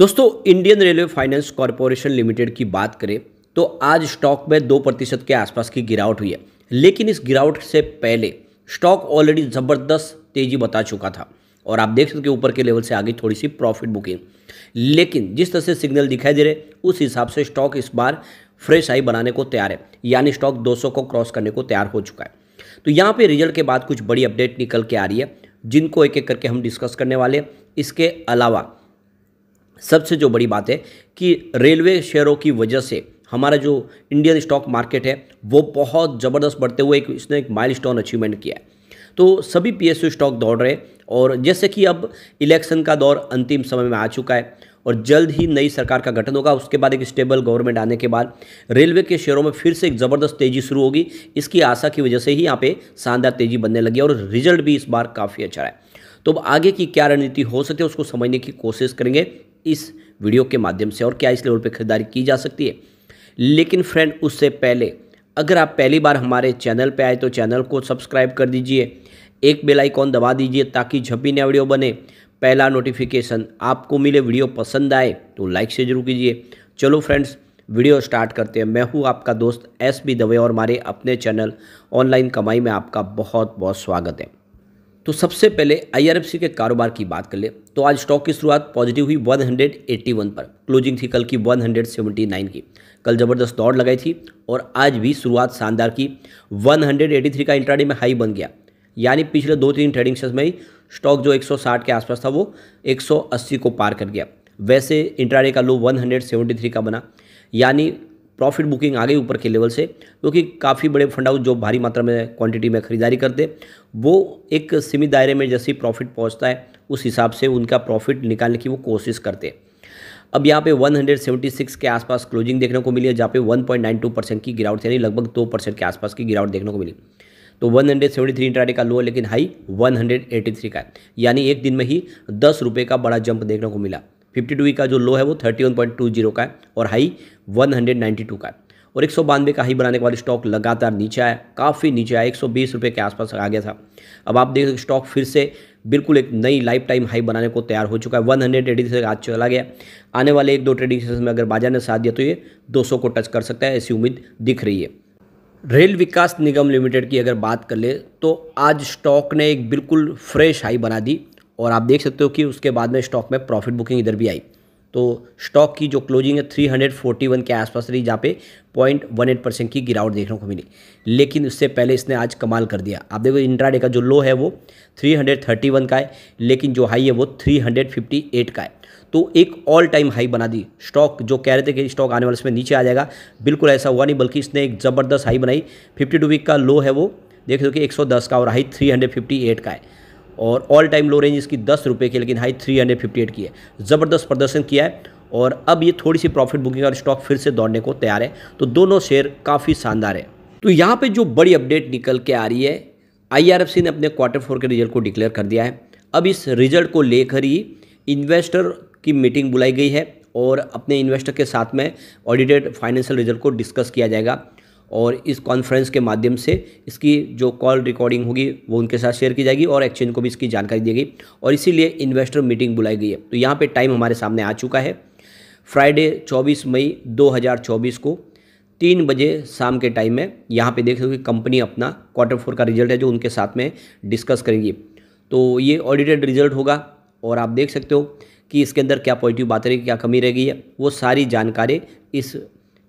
दोस्तों Indian railway finance corporation limited की बात करें तो आज स्टॉक में दो प्रतिशत के आसपास की गिरावट हुई है लेकिन इस गिरावट से पहले स्टॉक ऑलरेडी ज़बरदस्त तेज़ी बता चुका था और आप देख सकते हो ऊपर के लेवल से आगे थोड़ी सी प्रॉफिट बुकिंग लेकिन जिस तरह से सिग्नल दिखाई दे रहे उस हिसाब से स्टॉक इस बार फ्रेश हाई बनाने को तैयार है यानी स्टॉक 200 को क्रॉस करने को तैयार हो चुका है तो यहाँ पे रिजल्ट के बाद कुछ बड़ी अपडेट निकल के आ रही है जिनको एक एक करके हम डिस्कस करने वाले इसके अलावा सबसे जो बड़ी बात है कि रेलवे शेयरों की वजह से हमारा जो इंडियन स्टॉक मार्केट है वो बहुत ज़बरदस्त बढ़ते हुए एक इसने एक माइलस्टोन अचीवमेंट किया है तो सभी पीएसयू स्टॉक दौड़ रहे और जैसे कि अब इलेक्शन का दौर अंतिम समय में आ चुका है और जल्द ही नई सरकार का गठन होगा उसके बाद एक स्टेबल गवर्नमेंट आने के बाद रेलवे के शेयरों में फिर से एक ज़बरदस्त तेज़ी शुरू होगी इसकी आशा की वजह से ही यहाँ पे शानदार तेज़ी बनने लगी और रिजल्ट भी इस बार काफ़ी अच्छा है तो अब आगे की क्या रणनीति हो सकती है उसको समझने की कोशिश करेंगे इस वीडियो के माध्यम से और क्या इस लेवल पर खरीदारी की जा सकती है लेकिन फ्रेंड उससे पहले अगर आप पहली बार हमारे चैनल पर आए तो चैनल को सब्सक्राइब कर दीजिए एक बेल आइकॉन दबा दीजिए ताकि जब भी नया वीडियो बने पहला नोटिफिकेशन आपको मिले वीडियो पसंद आए तो लाइक से जरूर कीजिए चलो फ्रेंड्स वीडियो स्टार्ट करते हैं मैं हूं आपका दोस्त एस बी दवे और हमारे अपने चैनल ऑनलाइन कमाई में आपका बहुत बहुत स्वागत है तो सबसे पहले आईआरएफसी के कारोबार की बात कर ले तो आज स्टॉक की शुरुआत पॉजिटिव हुई 181 पर क्लोजिंग थी कल की 179 की कल ज़बरदस्त दौड़ लगाई थी और आज भी शुरुआत शानदार की 183 का इंट्राडे में हाई बन गया यानी पिछले दो तीन ट्रेडिंग सेशन में ही स्टॉक जो 160 के आसपास था वो 180 को पार कर गया वैसे इंट्राडे का लो वन का बना यानी प्रॉफिट बुकिंग आ गई ऊपर के लेवल से क्योंकि तो काफ़ी बड़े फंड हाउस जो भारी मात्रा में क्वांटिटी में खरीदारी करते वो एक सीमित दायरे में जैसे प्रॉफिट पहुंचता है उस हिसाब से उनका प्रॉफिट निकालने की वो कोशिश करते हैं अब यहाँ पे 176 के आसपास क्लोजिंग देखने को मिली है जहाँ पे 1.92 परसेंट की गिरावट यानी लगभग दो परसेंट के आसपास की गिरावट देखने को मिली तो 173 इंट्राडे का लो है लेकिन हाई 183 का है यानी एक दिन में ही दस रुपये का बड़ा जंप देखने को मिला फिफ्टी टू e का जो लो है वो thirty one point two zero का है और high one hundred ninety two का है और एक सौ बानवे का हाई बनाने के बाद स्टॉक लगातार नीचे आया काफ़ी नीचे आया एक सौ बीस रुपये के आसपास आ गया था अब आप देख सकते स्टॉक फिर से बिल्कुल एक नई लाइफ टाइम हाई बनाने को तैयार हो चुका है वन हंड्रेड ट्रेडिंग से आज चला गया आने वाले एक दो ट्रेडिंग सेशन में अगर बाजार ने साथ दिया तो ये दो सौ को टच कर सकता है ऐसी उम्मीद दिख रही है रेल विकास निगम लिमिटेड की अगर बात कर ले तो आज स्टॉक ने एक बिल्कुल फ्रेश हाई बना दी और आप देख सकते हो कि उसके बाद में स्टॉक में प्रॉफिट बुकिंग इधर भी आई तो स्टॉक की जो क्लोजिंग है 341 के आसपास रही जहाँ पे 0.18 परसेंट की गिरावट देखने को मिली लेकिन उससे पहले इसने आज कमाल कर दिया आप देखो इंट्राडे का जो लो है वो 331 का है लेकिन जो हाई है वो 358 का है तो एक ऑल टाइम हाई बना दी स्टॉक जो कह रहे थे कि स्टॉक आने वाले इसमें नीचे आ जाएगा बिल्कुल ऐसा हुआ नहीं बल्कि इसने एक ज़बरदस्त हाई बनाई फिफ्टी वीक का लो है वो देख लो कि दस का और हाई एट का है और ऑल टाइम लो रेंज इसकी दस रुपये की लेकिन high three hundred fifty eight की है ज़बरदस्त प्रदर्शन किया है और अब ये थोड़ी सी प्रॉफिट बुकिंग और स्टॉक फिर से दौड़ने को तैयार है तो दोनों शेयर काफ़ी शानदार है तो यहाँ पर जो बड़ी अपडेट निकल के आ रही है आई ने अपने क्वार्टर फोर के रिजल्ट को डिक्लेयर कर दिया है अब इस रिजल्ट को लेकर ही इन्वेस्टर की मीटिंग बुलाई गई है और अपने इन्वेस्टर के साथ में ऑडिटेड फाइनेंशियल रिजल्ट को डिस्कस किया जाएगा और इस कॉन्फ्रेंस के माध्यम से इसकी जो कॉल रिकॉर्डिंग होगी वो उनके साथ शेयर की जाएगी और एक्सचेंज को भी इसकी जानकारी दी गई और इसीलिए इन्वेस्टर मीटिंग बुलाई गई है तो यहाँ पे टाइम हमारे सामने आ चुका है फ्राइडे 24 मई 2024 को तीन बजे शाम के टाइम में यहाँ पे देख सकते हो कि कंपनी अपना क्वार्टर फोर का रिजल्ट है जो उनके साथ में डिस्कस करेंगी तो ये ऑडिटेड रिजल्ट होगा और आप देख सकते हो कि इसके अंदर क्या पॉजिटिव बातें रहेगी क्या कमी रह गई है वो सारी जानकारी इस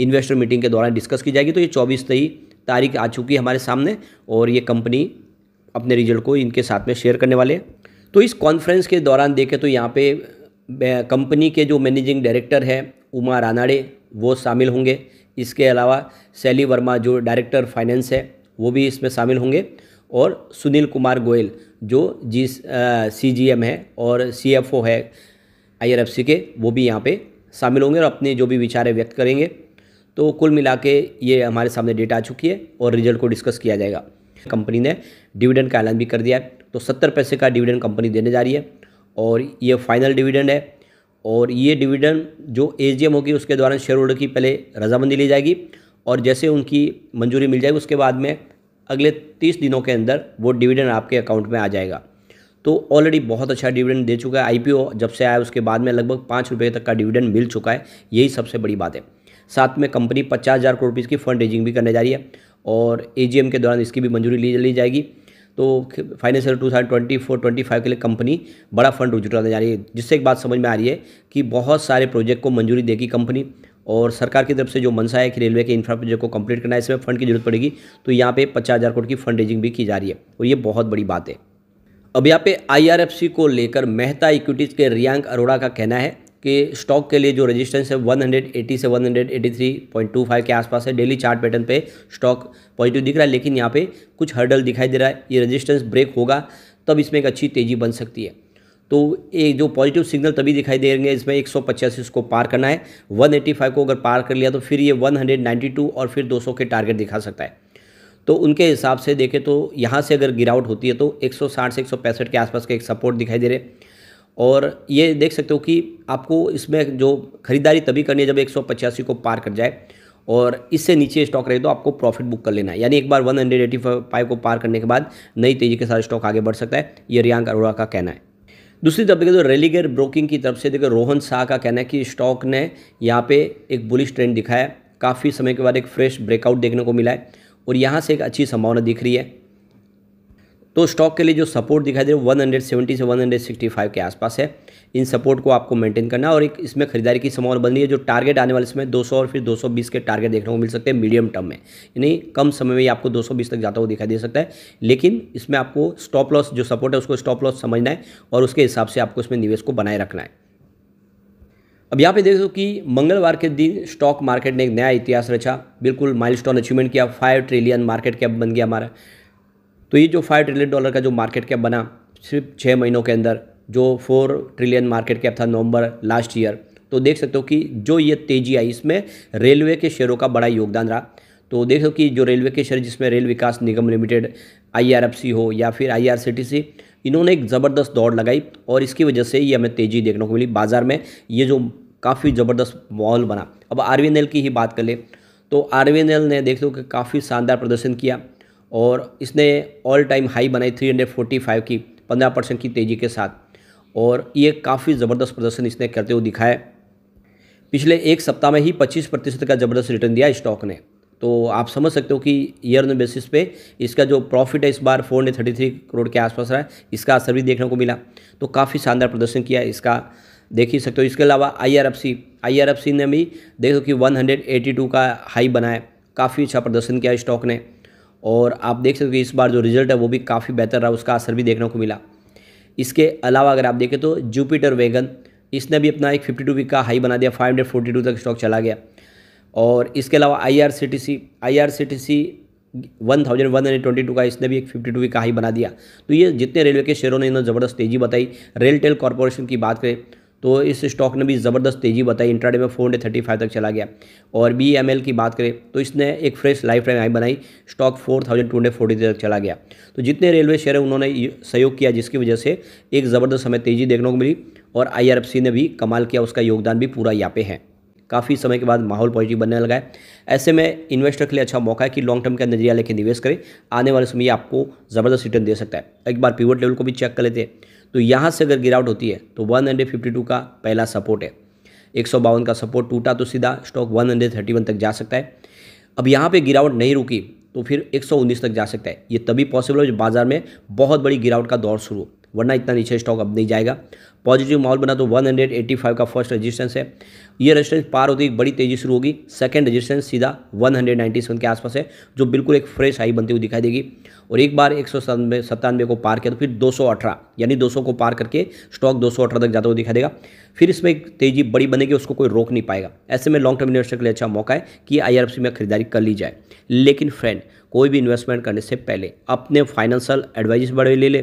इन्वेस्टर मीटिंग के दौरान डिस्कस की जाएगी तो ये चौबीस तई तारीख आ चुकी है हमारे सामने और ये कंपनी अपने रिजल्ट को इनके साथ में शेयर करने वाले तो इस कॉन्फ्रेंस के दौरान देखें तो यहाँ पे कंपनी के जो मैनेजिंग डायरेक्टर हैं उमा रानाडे वो शामिल होंगे इसके अलावा सैली वर्मा जो डायरेक्टर फाइनेंस है वो भी इसमें शामिल होंगे और सुनील कुमार गोयल जो जी सी जी एम है और सी एफ ओ है आई आर एफ सी के वो भी यहाँ पर शामिल होंगे और अपने जो भी विचार व्यक्त करेंगे तो कुल मिला के ये हमारे सामने डेटा आ चुकी है और रिजल्ट को डिस्कस किया जाएगा कंपनी ने डिविडेंड का ऐलान भी कर दिया है तो सत्तर पैसे का डिविडेंड कंपनी देने जा रही है और ये फाइनल डिविडेंड है और ये डिविडेंड जो ए होगी उसके दौरान शेयर होल्डर की पहले रजामंदी ली जाएगी और जैसे उनकी मंजूरी मिल जाएगी उसके बाद में अगले तीस दिनों के अंदर वो डिविडेंड आपके अकाउंट में आ जाएगा तो ऑलरेडी बहुत अच्छा डिविडेंड दे चुका है आईपीओ जब से आया उसके बाद में लगभग पाँच रुपये तक का डिविडेंड मिल चुका है यही सबसे बड़ी बात है साथ में कंपनी पचास हज़ार करोड़ रुपीज़ की फंड रेजिंग भी करने जा रही है और ए के दौरान इसकी भी मंजूरी ली ली जाएगी तो financial two thousand twenty four twenty five के लिए कंपनी बड़ा फंड जुटाने जा रही है जिससे एक बात समझ में आ रही है कि बहुत सारे प्रोजेक्ट को मंजूरी देगी कंपनी और सरकार की तरफ से जो मनसा है कि रेलवे के इंफ्रा प्रोजेक्ट को कंप्लीट करना है इसमें फंड की जरूरत पड़ेगी तो यहाँ पे पचास हज़ार करोड़ की फंड रेजिंग भी की जा रही है और ये बहुत बड़ी बात है अब यहाँ पे आईआरएफसी को लेकर मेहता इक्विटीज़ के रियांक अरोड़ा का कहना है कि स्टॉक के लिए जो रेजिस्टेंस है 180 से 183.25 के आसपास है डेली चार्ट पैटर्न पे स्टॉक पॉजिटिव दिख रहा है लेकिन यहाँ पे कुछ हर्डल दिखाई दे रहा है ये रेजिस्टेंस ब्रेक होगा तब इसमें एक अच्छी तेज़ी बन सकती है तो एक जो पॉजिटिव सिग्नल तभी दिखाई दे रहे इसमें एक सौ पचासी इसको पार करना है वन को अगर पार कर लिया तो फिर ये वन और फिर दो के टारगेट दिखा सकता है तो उनके हिसाब से देखें तो यहाँ से अगर गिरावट होती है तो 160 से एक के आसपास का एक सपोर्ट दिखाई दे रहे हैं और ये देख सकते हो कि आपको इसमें जो खरीदारी तभी करनी है जब एक को पार कर जाए और इससे नीचे स्टॉक रहे तो आपको प्रॉफिट बुक कर लेना है यानी एक बार 185 को पार करने के बाद नई तेज़ी के साथ स्टॉक आगे बढ़ सकता है ये रियांक अरोड़ा का कहना है दूसरी तरफ देखिए तो रेलीगेयर ब्रोकिंग की तरफ से देखो रोहन शाह का कहना है कि स्टॉक ने यहाँ पे एक बुलिश ट्रेंड दिखाया काफ़ी समय के बाद एक फ्रेश ब्रेकआउट देखने को मिला है और यहाँ से एक अच्छी संभावना दिख रही है तो स्टॉक के लिए जो सपोर्ट दिखाई दे रहा है 170 से 165 के आसपास है इन सपोर्ट को आपको मेंटेन करना और एक इसमें खरीदारी की संभावना बन रही है जो टारगेट आने वाले समय 200 और फिर 220 के टारगेट देखने को मिल सकते हैं मीडियम टर्म में यानी कम समय में ही आपको 220 तक जाता हुआ दिखाई दे सकता है लेकिन इसमें आपको स्टॉप लॉस जो सपोर्ट है उसको स्टॉप लॉस समझना है और उसके हिसाब से आपको इसमें निवेश को बनाए रखना है अब यहाँ पे देख दो कि मंगलवार के दिन स्टॉक मार्केट ने एक नया इतिहास रचा बिल्कुल माइलस्टोन अचीवमेंट किया फाइव ट्रिलियन मार्केट कैप बन गया हमारा तो ये जो फाइव ट्रिलियन डॉलर का जो मार्केट कैप बना सिर्फ छः महीनों के अंदर जो फोर ट्रिलियन मार्केट कैप था नवंबर लास्ट ईयर तो देख सकते हो कि जो ये तेजी आई इसमें रेलवे के शेयरों का बड़ा योगदान रहा तो देख सकते हो कि जो रेलवे के शेयर जिसमें रेल विकास निगम लिमिटेड आई हो या फिर आई इन्होंने एक ज़बरदस्त दौड़ लगाई और इसकी वजह से ये हमें तेज़ी देखने को मिली बाज़ार में ये जो काफ़ी ज़बरदस्त माहौल बना अब आर की ही बात कर ले तो आर ने देख लो कि काफ़ी शानदार प्रदर्शन किया और इसने ऑल टाइम हाई बनाई 345 की 15 परसेंट की तेज़ी के साथ और ये काफ़ी ज़बरदस्त प्रदर्शन इसने करते हुए दिखाया पिछले एक सप्ताह में ही 25 प्रतिशत का ज़बरदस्त रिटर्न दिया स्टॉक ने तो आप समझ सकते हो कि ईयर बेसिस पे इसका जो प्रॉफिट है इस बार four hundred thirty three crore के आसपास रहा है इसका असर भी देखने को मिला तो काफ़ी शानदार प्रदर्शन किया इसका देख ही सकते हो इसके अलावा I R F C I R F C ने भी देखो कि वन हंड्रेड टू का हाई बनाया काफ़ी अच्छा प्रदर्शन किया स्टॉक ने और आप देख सकते हो कि इस बार जो रिजल्ट है वो भी काफ़ी बेहतर रहा उसका असर भी देखने को मिला इसके अलावा अगर आप देखें तो जुपिटर वेगन इसने भी अपना एक फिफ्टी टू वीक का हाई बना दिया फाइव हंड्रेड फोर्टी टू तक स्टॉक चला गया और इसके अलावा I R C T C I R C T C one thousand one hundred twenty two का इसने भी एक फिफ्टी टू वीक का हाई बना दिया तो ये जितने रेलवे के शेयरों ने इन्होंने ज़बरदस्त तेज़ी बताई रेल टेल कॉरपोरेशन की बात करें तो इस स्टॉक ने भी ज़बरदस्त तेज़ी बताई इंट्राडे में फोर थर्टी फाइव तक चला गया और बी एम एल की बात करें तो इसने एक फ्रेश लाइफ टाइम हाई बनाई stock four thousand two hundred forty तक चला गया तो जितने रेलवे शेयर हैं उन्होंने सहयोग किया जिसकी वजह से एक ज़बरदस्त हमें तेज़ी देखने को मिली और आई आर एफ सी ने भी कमाल किया उसका योगदान भी पूरा यहाँ पे है काफ़ी समय के बाद माहौल पॉजिटिव बनने लगा है ऐसे में इन्वेस्टर के लिए अच्छा मौका है कि लॉन्ग टर्म का नजरिया लेकर निवेश करें आने वाले समय आपको ज़बरदस्त रिटर्न दे सकता है एक बार पीवट लेवल को भी चेक कर लेते हैं तो यहाँ से अगर गिरावट होती है तो वन का पहला सपोर्ट है एक का सपोर्ट टूटा तो सीधा स्टॉक वन तक जा सकता है अब यहाँ पर गिरावट नहीं रुकी तो फिर 119 तक जा सकता है ये तभी पॉसिबल हो जब बाजार में बहुत बड़ी गिरावट का दौर शुरू हो वरना इतना नीचे स्टॉक अब नहीं जाएगा पॉजिटिव माहौल बना तो 185 का फर्स्ट रेजिस्टेंस है ये रेजिस्टेंस पार होती है बड़ी तेजी शुरू होगी सेकंड रेजिस्टेंस सीधा 197 के आसपास है जो बिल्कुल एक फ्रेश हाई बनती हुई दिखाई देगी और एक बार एक सौ को पार किया तो फिर 218 यानी 200 को पार करके स्टॉक 218 तक जाता हुआ दिखाई देगा फिर इसमें एक तेजी बड़ी बनेगी उसको कोई रोक नहीं पाएगा ऐसे में लॉन्ग टर्म इन्वेस्टर के लिए अच्छा मौका है कि आई में खरीदारी कर ली जाए लेकिन फ्रेंड कोई भी इन्वेस्टमेंट करने से पहले अपने फाइनेंशियल एडवाइज बड़े ले लें